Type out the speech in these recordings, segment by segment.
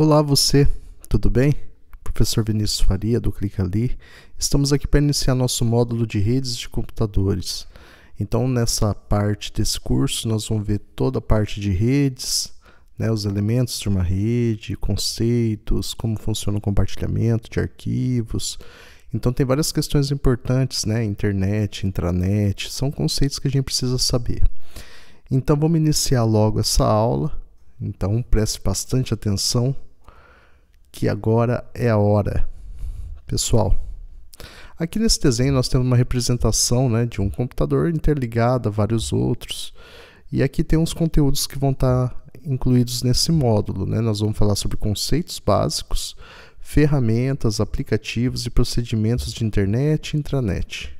Olá você, tudo bem? Professor Vinícius Faria do Clica Ali. Estamos aqui para iniciar nosso módulo de redes de computadores. Então, nessa parte desse curso, nós vamos ver toda a parte de redes, né, os elementos de uma rede, conceitos, como funciona o compartilhamento de arquivos. Então, tem várias questões importantes, né? Internet, intranet, são conceitos que a gente precisa saber. Então, vamos iniciar logo essa aula. Então, preste bastante atenção que agora é a hora. Pessoal, aqui nesse desenho nós temos uma representação né, de um computador interligado a vários outros. E aqui tem uns conteúdos que vão estar tá incluídos nesse módulo. Né? Nós vamos falar sobre conceitos básicos, ferramentas, aplicativos e procedimentos de internet e intranet.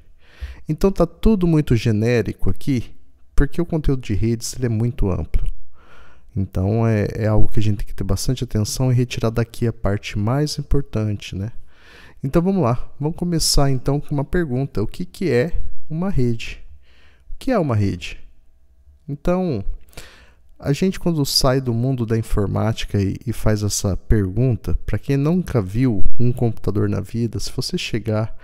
Então tá tudo muito genérico aqui, porque o conteúdo de redes ele é muito amplo. Então é, é algo que a gente tem que ter bastante atenção e retirar daqui a parte mais importante, né? Então vamos lá, vamos começar então com uma pergunta: o que, que é uma rede? O que é uma rede? Então, a gente quando sai do mundo da informática e, e faz essa pergunta, para quem nunca viu um computador na vida, se você chegar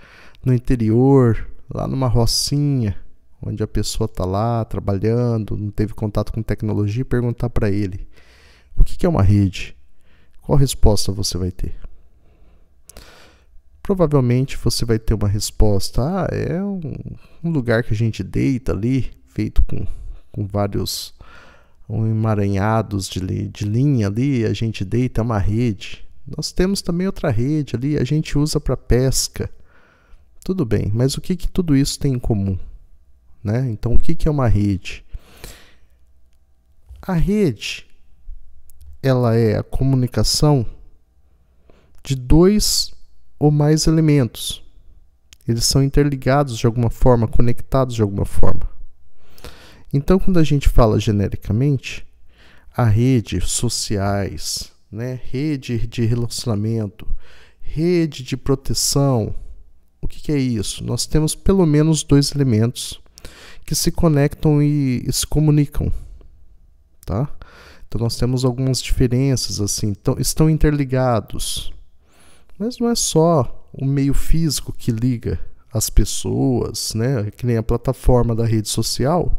no interior, lá numa rocinha, onde a pessoa está lá trabalhando, não teve contato com tecnologia, e perguntar para ele o que é uma rede, qual resposta você vai ter? Provavelmente você vai ter uma resposta: ah, é um, lugar que a gente deita ali, feito com, com vários um emaranhados de, de linha ali, a gente deita é uma rede. Nós temos também outra rede ali, a gente usa para pesca. Tudo bem, mas o que, que tudo isso tem em comum? Né? Então, o que, que é uma rede? A rede ela é a comunicação de dois ou mais elementos. Eles são interligados de alguma forma, conectados de alguma forma. Então, quando a gente fala genericamente, a rede sociais, né? rede de relacionamento, rede de proteção, o que, que é isso? Nós temos pelo menos dois elementos que se conectam e, e se comunicam, tá? Então nós temos algumas diferenças assim, então estão interligados. Mas não é só o meio físico que liga as pessoas, né? Que nem a plataforma da rede social,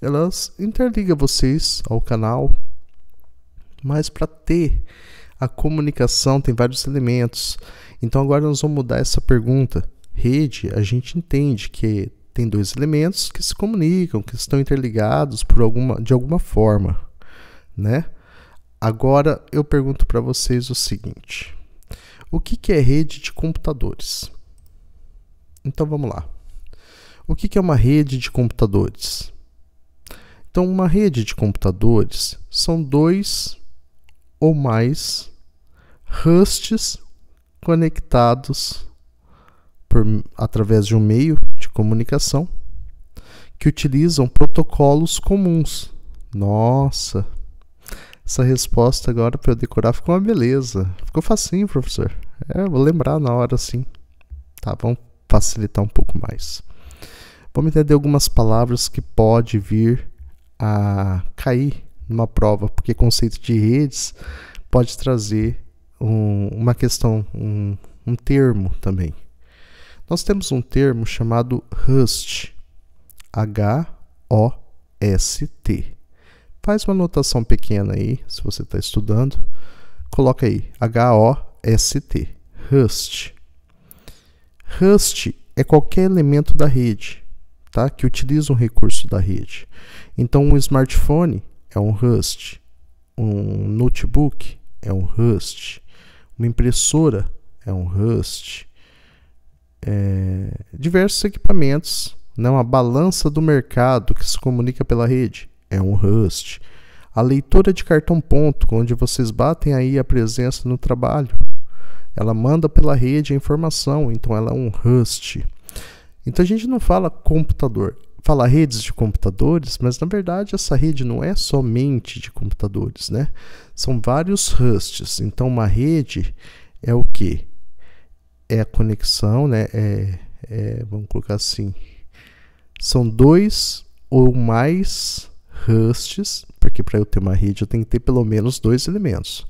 elas interligam vocês ao canal. Mas para ter a comunicação tem vários elementos. Então agora nós vamos mudar essa pergunta. Rede, a gente entende que tem dois elementos que se comunicam, que estão interligados por alguma, de alguma forma, né? Agora eu pergunto para vocês o seguinte: o que, que é rede de computadores? Então vamos lá. O que, que é uma rede de computadores? Então, uma rede de computadores são dois ou mais hosts conectados por, através de um meio comunicação que utilizam protocolos comuns. Nossa, essa resposta agora para eu decorar ficou uma beleza. Ficou facinho, professor. É, vou lembrar na hora sim. Tá, vamos facilitar um pouco mais. Vamos entender algumas palavras que pode vir a cair numa prova, porque conceito de redes pode trazer um, uma questão, um, um termo também. Nós temos um termo chamado HOST. H-O-S-T. Faz uma anotação pequena aí, se você está estudando. Coloca aí, H-O-S-T. HOST. HOST é qualquer elemento da rede, tá? Que utiliza um recurso da rede. Então, um smartphone é um HOST, um notebook é um HOST, uma impressora é um HOST, é, diversos equipamentos, não a balança do mercado que se comunica pela rede é um Rust, a leitura de cartão ponto, onde vocês batem aí a presença no trabalho, ela manda pela rede a informação, então ela é um Rust. Então a gente não fala computador, fala redes de computadores, mas na verdade essa rede não é somente de computadores, né? São vários Rusts. Então uma rede é o que? é a conexão, né? É, é, vamos colocar assim, são dois ou mais hosts, porque para eu ter uma rede eu tenho que ter pelo menos dois elementos.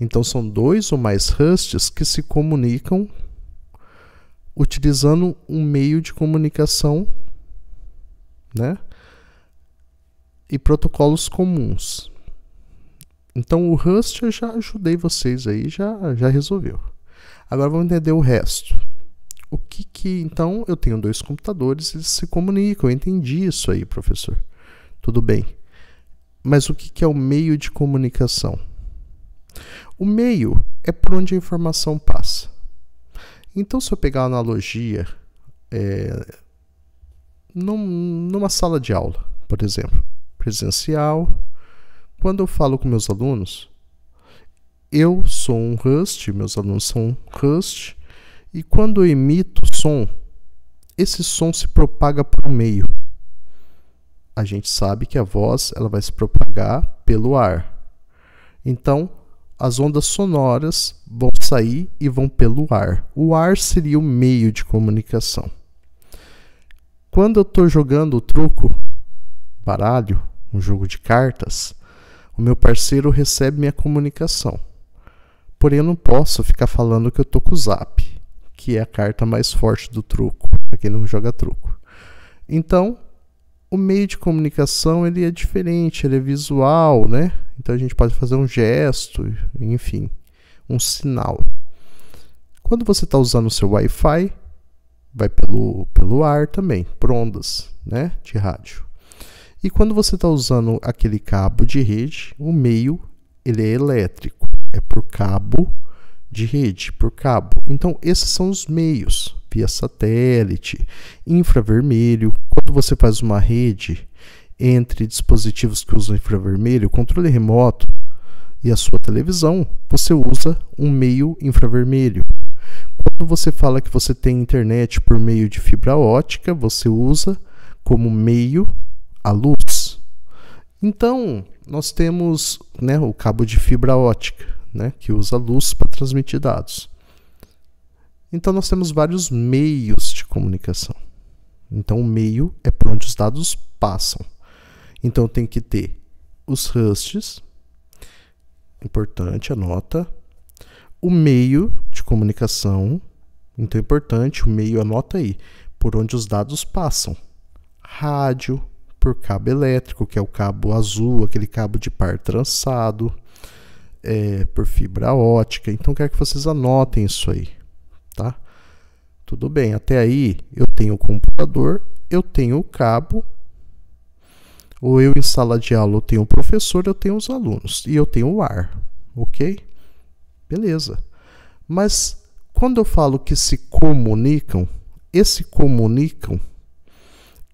Então são dois ou mais hosts que se comunicam utilizando um meio de comunicação, né? E protocolos comuns. Então o host eu já ajudei vocês aí, já já resolveu. Agora vamos entender o resto. O que que então eu tenho dois computadores, eles se comunicam. Eu entendi isso aí, professor. Tudo bem. Mas o que que é o meio de comunicação? O meio é por onde a informação passa. Então, se eu pegar a analogia é, num, numa sala de aula, por exemplo, presencial, quando eu falo com meus alunos, eu sou um Rust, meus alunos são Rust, e quando eu emito som, esse som se propaga por meio. A gente sabe que a voz ela vai se propagar pelo ar. Então, as ondas sonoras vão sair e vão pelo ar. O ar seria o meio de comunicação. Quando eu estou jogando o truco, baralho, um jogo de cartas, o meu parceiro recebe minha comunicação. Porém, eu não posso ficar falando que eu tô com o Zap, que é a carta mais forte do truco, para quem não joga truco. Então, o meio de comunicação ele é diferente, ele é visual, né? Então a gente pode fazer um gesto, enfim, um sinal. Quando você está usando o seu Wi-Fi, vai pelo, pelo ar também, por ondas, né? De rádio. E quando você está usando aquele cabo de rede, o meio ele é elétrico é por cabo de rede, por cabo. Então, esses são os meios, via satélite, infravermelho. Quando você faz uma rede entre dispositivos que usam infravermelho, controle remoto e a sua televisão, você usa um meio infravermelho. Quando você fala que você tem internet por meio de fibra ótica, você usa como meio a luz. Então, nós temos né, o cabo de fibra ótica né, que usa luz para transmitir dados. Então nós temos vários meios de comunicação. Então o meio é por onde os dados passam. Então tem que ter os hosts, importante, anota. O meio de comunicação, então é importante, o meio anota aí, por onde os dados passam. Rádio, por cabo elétrico, que é o cabo azul, aquele cabo de par trançado é, por fibra ótica. Então, quero que vocês anotem isso aí, tá? Tudo bem, até aí eu tenho o computador, eu tenho o cabo, ou eu em sala de aula eu tenho o professor, eu tenho os alunos e eu tenho o ar, ok? Beleza. Mas quando eu falo que se comunicam, esse comunicam,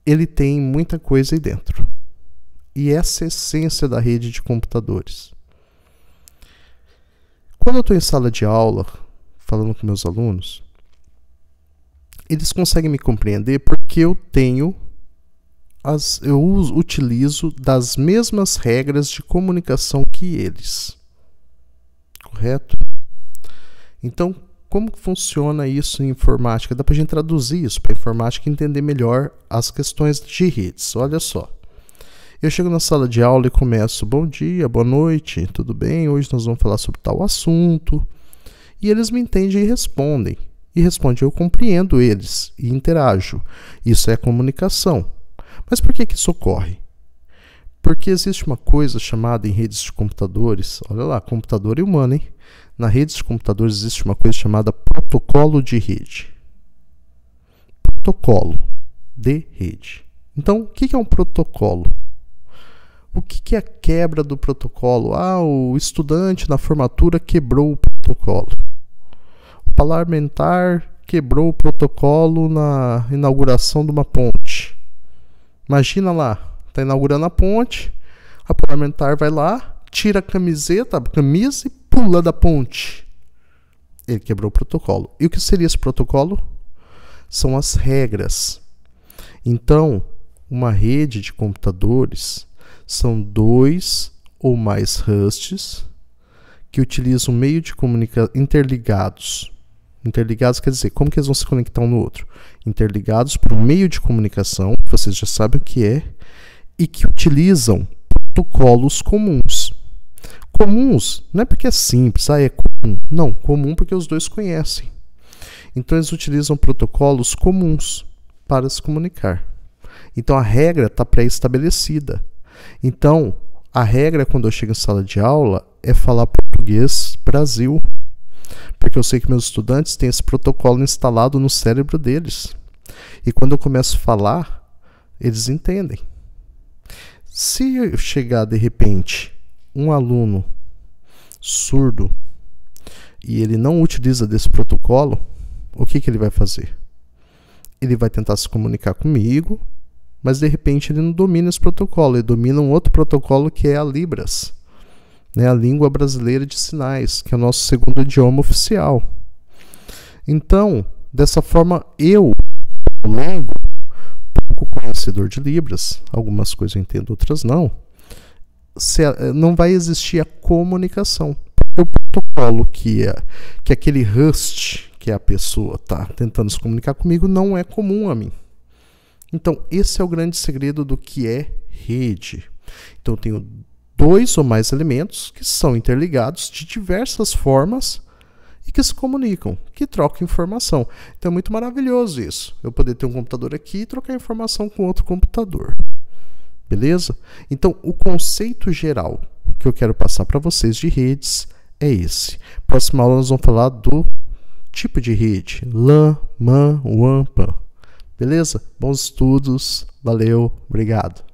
ele tem muita coisa aí dentro. E essa é a essência da rede de computadores. Quando eu estou em sala de aula, falando com meus alunos, eles conseguem me compreender porque eu tenho as, eu uso, utilizo das mesmas regras de comunicação que eles. Correto? Então, como funciona isso em informática? Dá para a gente traduzir isso para informática e entender melhor as questões de redes. Olha só. Eu chego na sala de aula e começo: Bom dia, boa noite, tudo bem? Hoje nós vamos falar sobre tal assunto. E eles me entendem e respondem. E responde: Eu compreendo eles e interajo. Isso é comunicação. Mas por que, que isso ocorre? Porque existe uma coisa chamada em redes de computadores, olha lá, computador e humano, hein? Na rede de computadores existe uma coisa chamada protocolo de rede. Protocolo de rede. Então, o que é um protocolo? O que, que é a quebra do protocolo? Ah, o estudante na formatura quebrou o protocolo. O parlamentar quebrou o protocolo na inauguração de uma ponte. Imagina lá, está inaugurando a ponte, a parlamentar vai lá, tira a camiseta, a camisa e pula da ponte. Ele quebrou o protocolo. E o que seria esse protocolo? São as regras. Então, uma rede de computadores são dois ou mais hosts que utilizam meio de comunicação interligados. Interligados quer dizer, como que eles vão se conectar um no outro? Interligados por meio de comunicação, que vocês já sabem o que é, e que utilizam protocolos comuns. Comuns não é porque é simples, ah, é comum. Não, comum porque os dois conhecem. Então eles utilizam protocolos comuns para se comunicar. Então a regra está pré-estabelecida. Então, a regra quando eu chego em sala de aula é falar português Brasil, porque eu sei que meus estudantes têm esse protocolo instalado no cérebro deles. E quando eu começo a falar, eles entendem. Se eu chegar de repente um aluno surdo e ele não utiliza desse protocolo, o que, que ele vai fazer? Ele vai tentar se comunicar comigo, mas de repente ele não domina esse protocolo, ele domina um outro protocolo que é a Libras, né, a língua brasileira de sinais, que é o nosso segundo idioma oficial. Então, dessa forma, eu, leigo, pouco conhecedor de Libras, algumas coisas eu entendo, outras não, não vai existir a comunicação. O protocolo que, é, que aquele Rust, que é a pessoa, está tentando se comunicar comigo, não é comum a mim. Então, esse é o grande segredo do que é rede. Então, eu tenho dois ou mais elementos que são interligados de diversas formas e que se comunicam, que trocam informação. Então é muito maravilhoso isso. Eu poder ter um computador aqui e trocar informação com outro computador. Beleza? Então, o conceito geral que eu quero passar para vocês de redes é esse. Próxima aula nós vamos falar do tipo de rede, LAN, MAN, WAMPA. Beleza? Bons estudos. Valeu. Obrigado.